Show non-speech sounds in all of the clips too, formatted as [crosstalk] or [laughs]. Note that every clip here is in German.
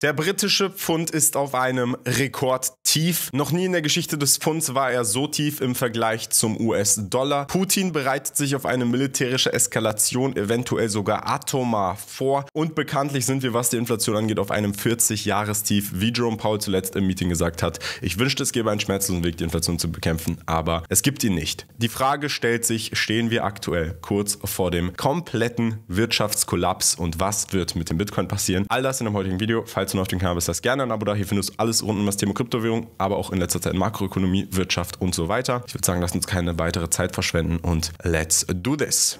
Der britische Pfund ist auf einem Rekordtief. Noch nie in der Geschichte des Pfunds war er so tief im Vergleich zum US-Dollar. Putin bereitet sich auf eine militärische Eskalation, eventuell sogar atomar vor. Und bekanntlich sind wir, was die Inflation angeht, auf einem 40-Jahrestief, wie Jerome Powell zuletzt im Meeting gesagt hat. Ich wünschte, es gäbe einen schmerzlosen Weg, die Inflation zu bekämpfen, aber es gibt ihn nicht. Die Frage stellt sich, stehen wir aktuell kurz vor dem kompletten Wirtschaftskollaps und was wird mit dem Bitcoin passieren? All das in dem heutigen Video. Falls Falls du auf dem Kanal bist, lass gerne ein Abo da. Hier findest du alles rund um das Thema Kryptowährung, aber auch in letzter Zeit Makroökonomie, Wirtschaft und so weiter. Ich würde sagen, lass uns keine weitere Zeit verschwenden und let's do this.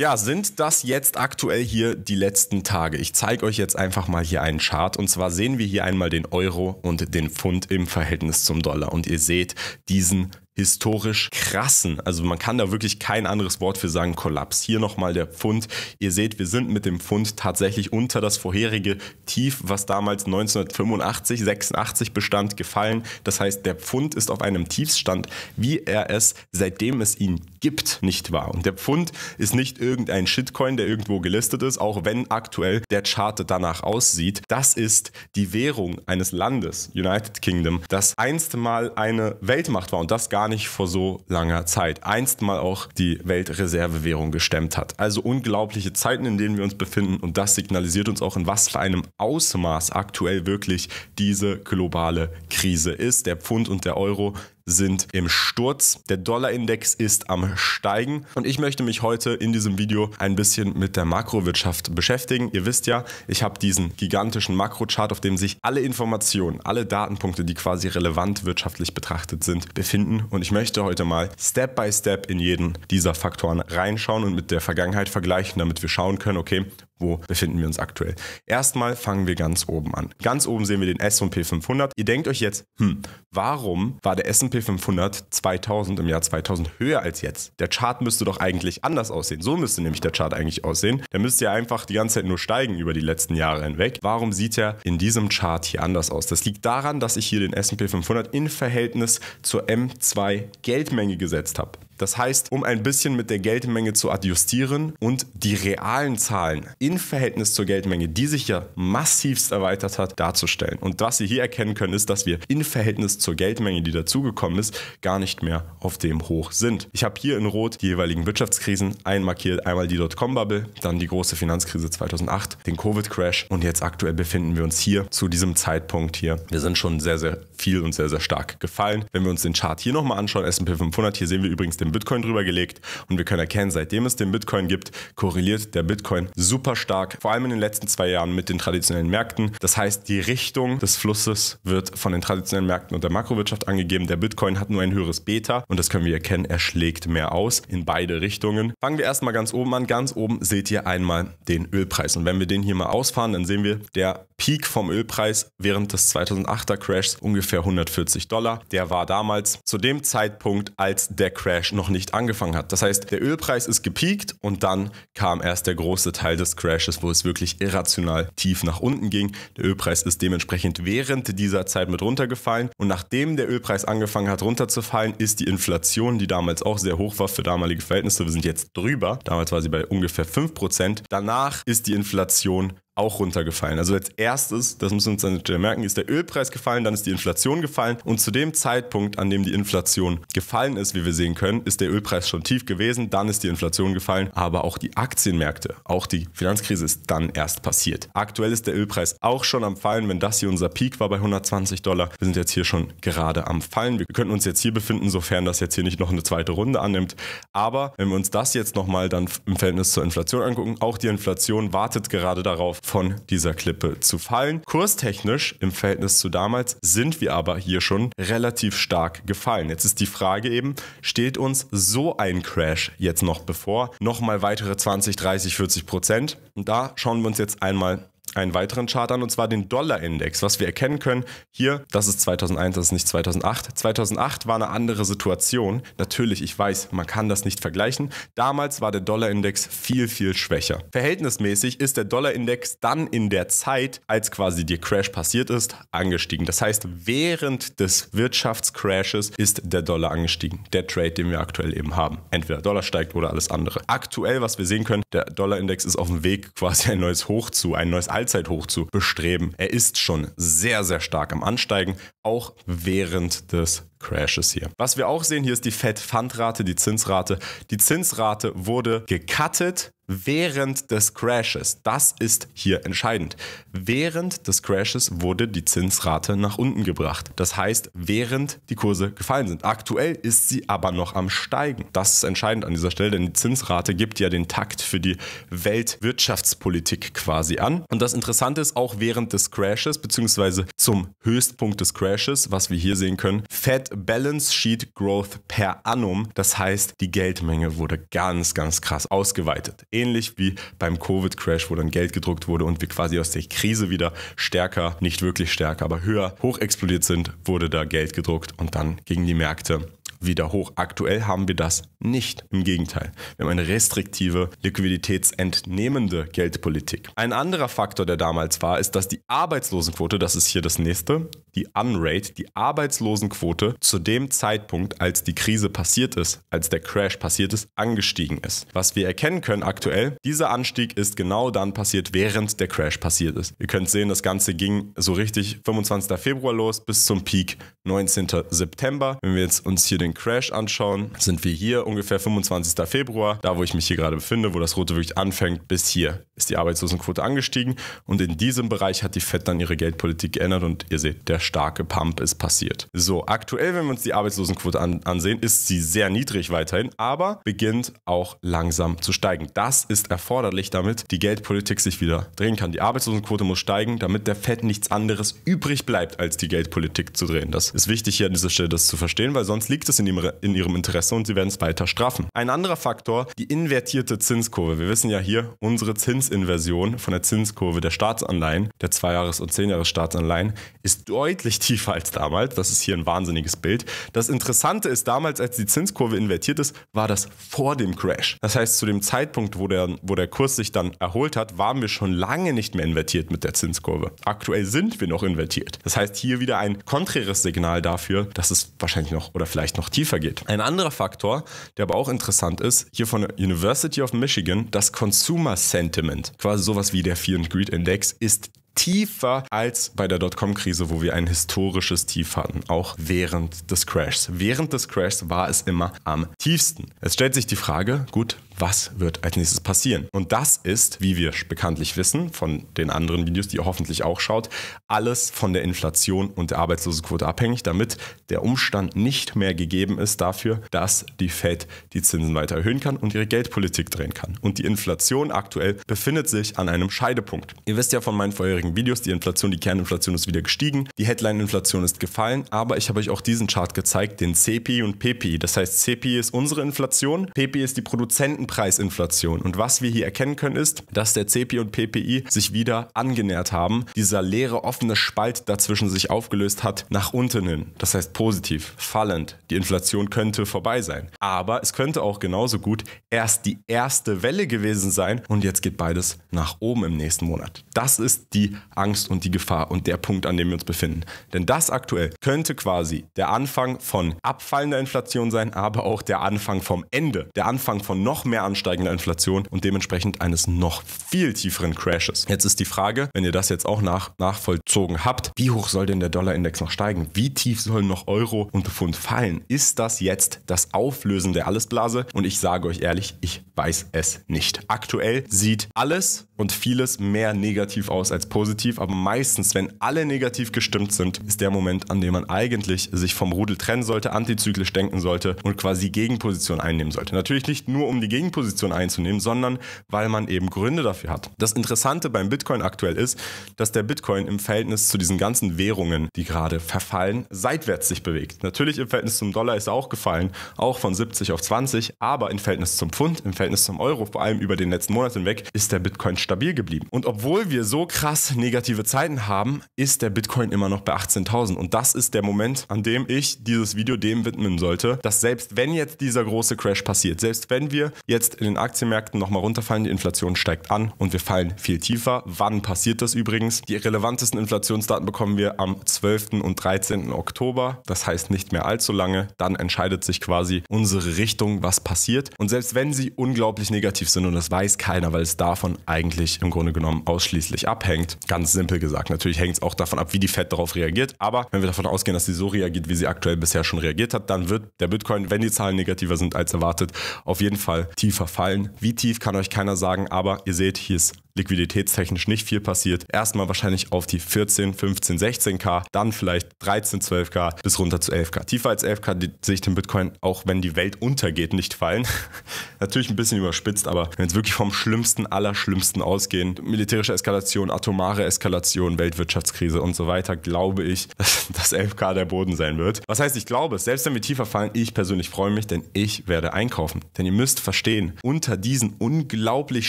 Ja, sind das jetzt aktuell hier die letzten Tage? Ich zeige euch jetzt einfach mal hier einen Chart. Und zwar sehen wir hier einmal den Euro und den Pfund im Verhältnis zum Dollar. Und ihr seht diesen historisch krassen, also man kann da wirklich kein anderes Wort für sagen, Kollaps. Hier nochmal der Pfund. Ihr seht, wir sind mit dem Pfund tatsächlich unter das vorherige Tief, was damals 1985, 86 bestand, gefallen. Das heißt, der Pfund ist auf einem Tiefstand, wie er es seitdem es ihn gibt, nicht wahr? Und der Pfund ist nicht irgendein Shitcoin, der irgendwo gelistet ist, auch wenn aktuell der Chart danach aussieht. Das ist die Währung eines Landes, United Kingdom, das einst mal eine Weltmacht war und das gar nicht vor so langer Zeit. Einst mal auch die Weltreservewährung gestemmt hat. Also unglaubliche Zeiten, in denen wir uns befinden und das signalisiert uns auch, in was für einem Ausmaß aktuell wirklich diese globale Krise ist. Der Pfund und der Euro sind im Sturz. Der Dollarindex ist am Steigen und ich möchte mich heute in diesem Video ein bisschen mit der Makrowirtschaft beschäftigen. Ihr wisst ja, ich habe diesen gigantischen Makrochart, auf dem sich alle Informationen, alle Datenpunkte, die quasi relevant wirtschaftlich betrachtet sind, befinden und ich möchte heute mal Step by Step in jeden dieser Faktoren reinschauen und mit der Vergangenheit vergleichen, damit wir schauen können, okay, wo befinden wir uns aktuell? Erstmal fangen wir ganz oben an. Ganz oben sehen wir den S&P 500. Ihr denkt euch jetzt, hm, warum war der S&P 500 2000 im Jahr 2000 höher als jetzt? Der Chart müsste doch eigentlich anders aussehen. So müsste nämlich der Chart eigentlich aussehen. Der müsste ja einfach die ganze Zeit nur steigen über die letzten Jahre hinweg. Warum sieht er in diesem Chart hier anders aus? Das liegt daran, dass ich hier den S&P 500 in Verhältnis zur M2 Geldmenge gesetzt habe. Das heißt, um ein bisschen mit der Geldmenge zu adjustieren und die realen Zahlen in Verhältnis zur Geldmenge, die sich ja massivst erweitert hat, darzustellen. Und was Sie hier erkennen können, ist, dass wir in Verhältnis zur Geldmenge, die dazugekommen ist, gar nicht mehr auf dem Hoch sind. Ich habe hier in Rot die jeweiligen Wirtschaftskrisen einmarkiert. Einmal die Dotcom-Bubble, dann die große Finanzkrise 2008, den Covid-Crash und jetzt aktuell befinden wir uns hier zu diesem Zeitpunkt hier. Wir sind schon sehr, sehr viel und sehr, sehr stark gefallen. Wenn wir uns den Chart hier nochmal anschauen, S&P 500, hier sehen wir übrigens den den Bitcoin drüber gelegt und wir können erkennen, seitdem es den Bitcoin gibt, korreliert der Bitcoin super stark, vor allem in den letzten zwei Jahren mit den traditionellen Märkten. Das heißt, die Richtung des Flusses wird von den traditionellen Märkten und der Makrowirtschaft angegeben. Der Bitcoin hat nur ein höheres Beta und das können wir erkennen, er schlägt mehr aus in beide Richtungen. Fangen wir erstmal ganz oben an. Ganz oben seht ihr einmal den Ölpreis und wenn wir den hier mal ausfahren, dann sehen wir, der Peak vom Ölpreis während des 2008er Crashs ungefähr 140 Dollar. Der war damals zu dem Zeitpunkt, als der Crash noch nicht angefangen hat. Das heißt, der Ölpreis ist gepiekt und dann kam erst der große Teil des Crashes, wo es wirklich irrational tief nach unten ging. Der Ölpreis ist dementsprechend während dieser Zeit mit runtergefallen und nachdem der Ölpreis angefangen hat runterzufallen, ist die Inflation, die damals auch sehr hoch war für damalige Verhältnisse, wir sind jetzt drüber, damals war sie bei ungefähr 5%, danach ist die Inflation auch runtergefallen. Also als erstes, das müssen wir uns dann merken, ist der Ölpreis gefallen, dann ist die Inflation gefallen und zu dem Zeitpunkt, an dem die Inflation gefallen ist, wie wir sehen können, ist der Ölpreis schon tief gewesen, dann ist die Inflation gefallen, aber auch die Aktienmärkte, auch die Finanzkrise ist dann erst passiert. Aktuell ist der Ölpreis auch schon am Fallen, wenn das hier unser Peak war bei 120 Dollar. Wir sind jetzt hier schon gerade am Fallen. Wir könnten uns jetzt hier befinden, sofern das jetzt hier nicht noch eine zweite Runde annimmt. Aber wenn wir uns das jetzt nochmal dann im Verhältnis zur Inflation angucken, auch die Inflation wartet gerade darauf, von dieser Klippe zu fallen. Kurstechnisch im Verhältnis zu damals sind wir aber hier schon relativ stark gefallen. Jetzt ist die Frage eben, steht uns so ein Crash jetzt noch bevor? Nochmal weitere 20, 30, 40 Prozent. Und da schauen wir uns jetzt einmal einen weiteren Chart an, und zwar den Dollar-Index. Was wir erkennen können, hier, das ist 2001, das ist nicht 2008. 2008 war eine andere Situation. Natürlich, ich weiß, man kann das nicht vergleichen. Damals war der Dollar-Index viel, viel schwächer. Verhältnismäßig ist der Dollar-Index dann in der Zeit, als quasi der Crash passiert ist, angestiegen. Das heißt, während des Wirtschaftscrashes ist der Dollar angestiegen. Der Trade, den wir aktuell eben haben. Entweder Dollar steigt oder alles andere. Aktuell, was wir sehen können, der Dollar-Index ist auf dem Weg quasi ein neues Hoch zu, ein neues Alter Allzeithoch zu bestreben. Er ist schon sehr, sehr stark am Ansteigen, auch während des Crashes hier. Was wir auch sehen, hier ist die Fed-Fund-Rate, die Zinsrate. Die Zinsrate wurde gecuttet während des Crashes. Das ist hier entscheidend. Während des Crashes wurde die Zinsrate nach unten gebracht. Das heißt, während die Kurse gefallen sind. Aktuell ist sie aber noch am Steigen. Das ist entscheidend an dieser Stelle, denn die Zinsrate gibt ja den Takt für die Weltwirtschaftspolitik quasi an. Und das Interessante ist, auch während des Crashes, beziehungsweise zum Höchstpunkt des Crashes, Crashes, was wir hier sehen können. Fed Balance Sheet Growth per annum. Das heißt, die Geldmenge wurde ganz, ganz krass ausgeweitet. Ähnlich wie beim Covid-Crash, wo dann Geld gedruckt wurde und wir quasi aus der Krise wieder stärker, nicht wirklich stärker, aber höher hoch explodiert sind, wurde da Geld gedruckt und dann gingen die Märkte wieder hoch. Aktuell haben wir das nicht. Im Gegenteil, wir haben eine restriktive, liquiditätsentnehmende Geldpolitik. Ein anderer Faktor, der damals war, ist, dass die Arbeitslosenquote, das ist hier das nächste, die Unrate, die Arbeitslosenquote, zu dem Zeitpunkt, als die Krise passiert ist, als der Crash passiert ist, angestiegen ist. Was wir erkennen können aktuell, dieser Anstieg ist genau dann passiert, während der Crash passiert ist. Ihr könnt sehen, das Ganze ging so richtig 25. Februar los bis zum Peak 19. September. Wenn wir jetzt uns hier den Crash anschauen, sind wir hier ungefähr 25. Februar, da wo ich mich hier gerade befinde, wo das Rote wirklich anfängt, bis hier ist die Arbeitslosenquote angestiegen und in diesem Bereich hat die FED dann ihre Geldpolitik geändert und ihr seht, der starke Pump ist passiert. So, aktuell, wenn wir uns die Arbeitslosenquote an, ansehen, ist sie sehr niedrig weiterhin, aber beginnt auch langsam zu steigen. Das ist erforderlich, damit die Geldpolitik sich wieder drehen kann. Die Arbeitslosenquote muss steigen, damit der FED nichts anderes übrig bleibt, als die Geldpolitik zu drehen. Das ist wichtig hier an dieser Stelle, das zu verstehen, weil sonst liegt es in, in ihrem Interesse und sie werden es weiter straffen. Ein anderer Faktor, die invertierte Zinskurve. Wir wissen ja hier, unsere Zins Zinsinversion von der Zinskurve der Staatsanleihen, der 2-Jahres- und 10-Jahres-Staatsanleihen, ist deutlich tiefer als damals. Das ist hier ein wahnsinniges Bild. Das Interessante ist, damals, als die Zinskurve invertiert ist, war das vor dem Crash. Das heißt, zu dem Zeitpunkt, wo der, wo der Kurs sich dann erholt hat, waren wir schon lange nicht mehr invertiert mit der Zinskurve. Aktuell sind wir noch invertiert. Das heißt, hier wieder ein konträres Signal dafür, dass es wahrscheinlich noch oder vielleicht noch tiefer geht. Ein anderer Faktor, der aber auch interessant ist, hier von der University of Michigan, das Consumer Sentiment sind. Quasi sowas wie der Fear and Greed Index ist tiefer als bei der Dotcom-Krise, wo wir ein historisches Tief hatten, auch während des Crashs. Während des Crashs war es immer am tiefsten. Es stellt sich die Frage, gut, was wird als nächstes passieren. Und das ist, wie wir bekanntlich wissen, von den anderen Videos, die ihr hoffentlich auch schaut, alles von der Inflation und der Arbeitslosenquote abhängig, damit der Umstand nicht mehr gegeben ist dafür, dass die Fed die Zinsen weiter erhöhen kann und ihre Geldpolitik drehen kann. Und die Inflation aktuell befindet sich an einem Scheidepunkt. Ihr wisst ja von meinen vorherigen Videos, die Inflation, die Kerninflation ist wieder gestiegen, die Headline-Inflation ist gefallen, aber ich habe euch auch diesen Chart gezeigt, den CPI und PPI. Das heißt, CPI ist unsere Inflation, PPI ist die Produzentenproduktion Preisinflation. Und was wir hier erkennen können, ist, dass der CPI und PPI sich wieder angenähert haben. Dieser leere, offene Spalt dazwischen sich aufgelöst hat nach unten hin. Das heißt positiv, fallend. Die Inflation könnte vorbei sein. Aber es könnte auch genauso gut erst die erste Welle gewesen sein und jetzt geht beides nach oben im nächsten Monat. Das ist die Angst und die Gefahr und der Punkt, an dem wir uns befinden. Denn das aktuell könnte quasi der Anfang von abfallender Inflation sein, aber auch der Anfang vom Ende, der Anfang von noch mehr mehr ansteigender Inflation und dementsprechend eines noch viel tieferen Crashes. Jetzt ist die Frage, wenn ihr das jetzt auch nach, nachvollzogen habt, wie hoch soll denn der Dollarindex noch steigen? Wie tief sollen noch Euro und Pfund fallen? Ist das jetzt das Auflösen der Allesblase? Und ich sage euch ehrlich, ich weiß es nicht. Aktuell sieht alles und vieles mehr negativ aus als positiv, aber meistens, wenn alle negativ gestimmt sind, ist der Moment, an dem man eigentlich sich vom Rudel trennen sollte, antizyklisch denken sollte und quasi Gegenposition einnehmen sollte. Natürlich nicht nur um die Gegenposition Gegenposition einzunehmen, sondern weil man eben Gründe dafür hat. Das Interessante beim Bitcoin aktuell ist, dass der Bitcoin im Verhältnis zu diesen ganzen Währungen, die gerade verfallen, seitwärts sich bewegt. Natürlich im Verhältnis zum Dollar ist er auch gefallen, auch von 70 auf 20, aber im Verhältnis zum Pfund, im Verhältnis zum Euro, vor allem über den letzten Monat hinweg, ist der Bitcoin stabil geblieben. Und obwohl wir so krass negative Zeiten haben, ist der Bitcoin immer noch bei 18.000. Und das ist der Moment, an dem ich dieses Video dem widmen sollte, dass selbst wenn jetzt dieser große Crash passiert, selbst wenn wir jetzt in den Aktienmärkten nochmal runterfallen, die Inflation steigt an und wir fallen viel tiefer. Wann passiert das übrigens? Die relevantesten Inflationsdaten bekommen wir am 12. und 13. Oktober, das heißt nicht mehr allzu lange. Dann entscheidet sich quasi unsere Richtung, was passiert. Und selbst wenn sie unglaublich negativ sind und das weiß keiner, weil es davon eigentlich im Grunde genommen ausschließlich abhängt, ganz simpel gesagt, natürlich hängt es auch davon ab, wie die Fed darauf reagiert. Aber wenn wir davon ausgehen, dass sie so reagiert, wie sie aktuell bisher schon reagiert hat, dann wird der Bitcoin, wenn die Zahlen negativer sind als erwartet, auf jeden Fall tiefer fallen. Wie tief kann euch keiner sagen, aber ihr seht, hier ist liquiditätstechnisch nicht viel passiert. Erstmal wahrscheinlich auf die 14, 15, 16k, dann vielleicht 13, 12k bis runter zu 11k. Tiefer als 11k die, sehe ich den Bitcoin, auch wenn die Welt untergeht, nicht fallen. [laughs] Natürlich ein bisschen überspitzt, aber wenn es wirklich vom schlimmsten aller Schlimmsten ausgehen, militärische Eskalation, atomare Eskalation, Weltwirtschaftskrise und so weiter, glaube ich, [laughs] dass, dass 11k der Boden sein wird. Was heißt, ich glaube es, selbst wenn wir tiefer fallen, ich persönlich freue mich, denn ich werde einkaufen. Denn ihr müsst verstehen, unter diesen unglaublich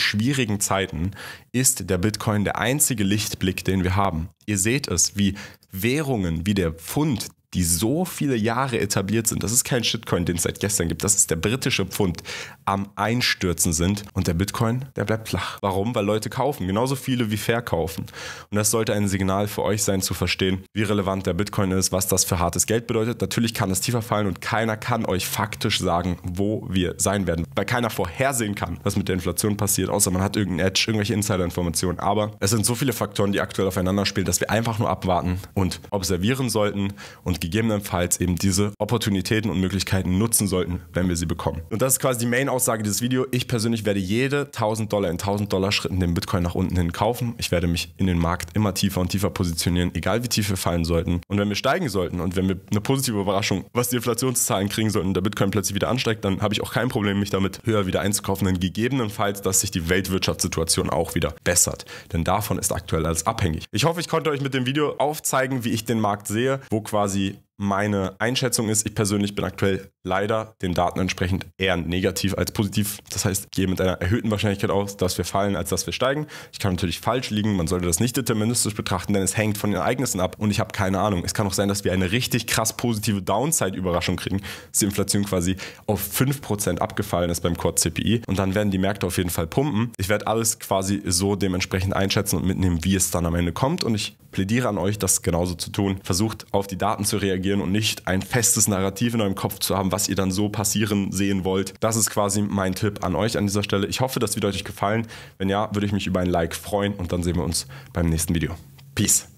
schwierigen Zeiten ist der Bitcoin der einzige Lichtblick, den wir haben. Ihr seht es, wie Währungen wie der Pfund, die so viele Jahre etabliert sind, das ist kein Shitcoin, den es seit gestern gibt, das ist der britische Pfund, am Einstürzen sind und der Bitcoin, der bleibt flach. Warum? Weil Leute kaufen, genauso viele wie verkaufen. Und das sollte ein Signal für euch sein, zu verstehen, wie relevant der Bitcoin ist, was das für hartes Geld bedeutet. Natürlich kann es tiefer fallen und keiner kann euch faktisch sagen, wo wir sein werden, weil keiner vorhersehen kann, was mit der Inflation passiert, außer man hat irgendeinen Edge, irgendwelche Insider-Informationen. Aber es sind so viele Faktoren, die aktuell aufeinander spielen, dass wir einfach nur abwarten und observieren sollten und gegebenenfalls eben diese Opportunitäten und Möglichkeiten nutzen sollten, wenn wir sie bekommen. Und das ist quasi die Main-Aussage dieses Videos. Ich persönlich werde jede 1000 Dollar in 1000 Dollar Schritten den Bitcoin nach unten hin kaufen. Ich werde mich in den Markt immer tiefer und tiefer positionieren, egal wie tief wir fallen sollten. Und wenn wir steigen sollten und wenn wir eine positive Überraschung, was die Inflationszahlen kriegen sollten der Bitcoin plötzlich wieder ansteigt, dann habe ich auch kein Problem, mich damit höher wieder einzukaufen, denn gegebenenfalls, dass sich die Weltwirtschaftssituation auch wieder bessert. Denn davon ist aktuell alles abhängig. Ich hoffe, ich konnte euch mit dem Video aufzeigen, wie ich den Markt sehe, wo quasi meine Einschätzung ist, ich persönlich bin aktuell leider den Daten entsprechend eher negativ als positiv. Das heißt, ich gehe mit einer erhöhten Wahrscheinlichkeit aus, dass wir fallen, als dass wir steigen. Ich kann natürlich falsch liegen, man sollte das nicht deterministisch betrachten, denn es hängt von den Ereignissen ab und ich habe keine Ahnung. Es kann auch sein, dass wir eine richtig krass positive Downside-Überraschung kriegen, dass die Inflation quasi auf 5% abgefallen ist beim Core CPI und dann werden die Märkte auf jeden Fall pumpen. Ich werde alles quasi so dementsprechend einschätzen und mitnehmen, wie es dann am Ende kommt und ich plädiere an euch, das genauso zu tun. Versucht auf die Daten zu reagieren und nicht ein festes Narrativ in eurem Kopf zu haben, was ihr dann so passieren sehen wollt. Das ist quasi mein Tipp an euch an dieser Stelle. Ich hoffe, das Video hat euch gefallen. Wenn ja, würde ich mich über ein Like freuen und dann sehen wir uns beim nächsten Video. Peace.